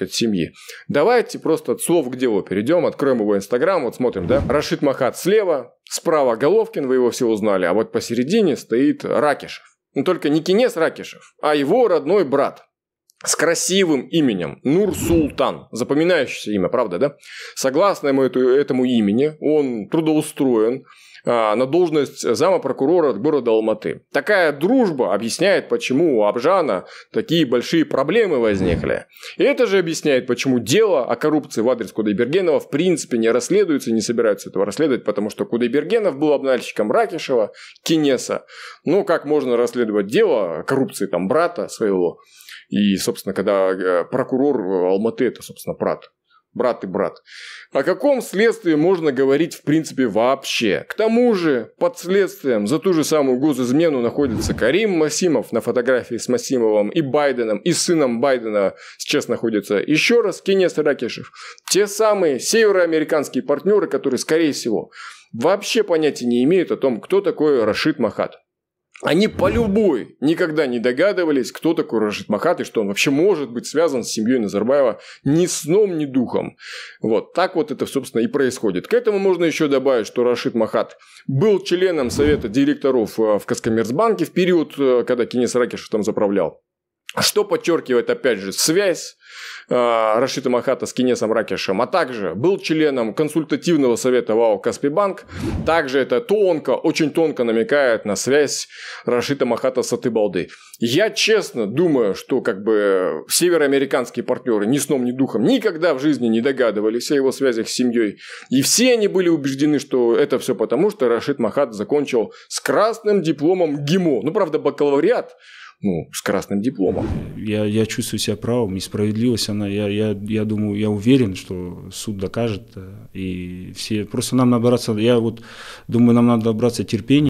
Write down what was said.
сказать, семьи. Давайте просто от слов к делу перейдем, откроем его Инстаграм, вот смотрим, да? Рашид Махат слева, справа Головкин, вы его все узнали, а вот посередине стоит Ракишев. Ну только не Кинес Ракишев, а его родной брат – с красивым именем Нур-Султан. Запоминающееся имя, правда, да? Согласно ему этому имени, он трудоустроен а, на должность зама прокурора города Алматы. Такая дружба объясняет, почему у Абжана такие большие проблемы возникли. И это же объясняет, почему дело о коррупции в адрес Кудайбергенова в принципе не расследуется, не собираются этого расследовать, потому что Кудайбергенов был обнальщиком Ракишева, Кинеса. но ну, как можно расследовать дело о коррупции там брата своего? И, собственно, когда э, прокурор э, Алматы, это, собственно, брат, брат и брат. О каком следствии можно говорить в принципе вообще? К тому же, под следствием за ту же самую госизмену находится Карим Масимов на фотографии с Масимовым и Байденом, и сыном Байдена сейчас находится еще раз Кенес Ракешев. Те самые североамериканские партнеры, которые, скорее всего, вообще понятия не имеют о том, кто такой Рашид Махат. Они по любой никогда не догадывались, кто такой Рашид Махат и что он вообще может быть связан с семьей Назарбаева ни сном, ни духом. Вот так вот это, собственно, и происходит. К этому можно еще добавить, что Рашид Махат был членом совета директоров э, в Каскомерцбанке в период, э, когда Кенес Ракишев там заправлял. Что подчеркивает, опять же, связь э, Махата с Кинесом Ракешем, а также был членом консультативного совета ВАО Каспибанк. Также это тонко, очень тонко намекает на связь Рашита Махата с Атыбалды. Я честно думаю, что как бы североамериканские партнеры ни сном, ни духом никогда в жизни не догадывались о его связях с семьей. И все они были убеждены, что это все потому, что Рашид Махат закончил с красным дипломом ГИМО. Ну, правда, бакалавриат – ну, с красным дипломом. Я, я чувствую себя правым, несправедливость она, я, я, я думаю, я уверен, что суд докажет, э, и все, просто нам набраться. я вот думаю, нам надо набраться терпения,